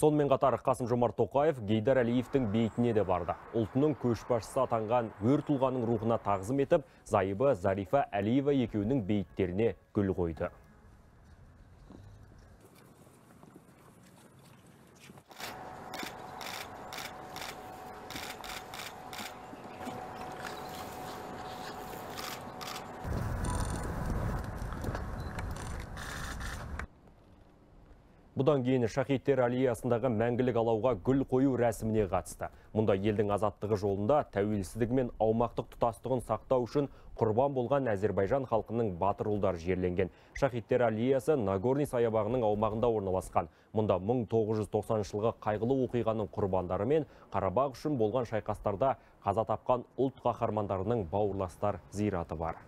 сонымен қатар қасым жомарт тоқаев гейдар Алиевтің бейітіне де барды ұлтының көшбасшысы атанған өр тұлғаның рухына тағзым етіп зайыбы зарифа Алиева екеуінің бейіттеріне гүл қойды бұдан кейін шахидтер аллеясындағы мәңгілік алауға гүл қою рәсіміне қатысты мұнда елдің азаттығы жолында тәуелсіздігі мен аумақтық тұтастығын сақтау үшін құрбан болған әзербайжан халқының батыр ұлдары жерленген шахидтер аллеясы нагорный саябағының аумағында орналасқан мұнда 1990 жылғы қайғылы оқиғаның құрбандары мен қарабақ үшін болған шайқастарда қаза тапқан ұлт қаһармандарының бауырластар зираты бар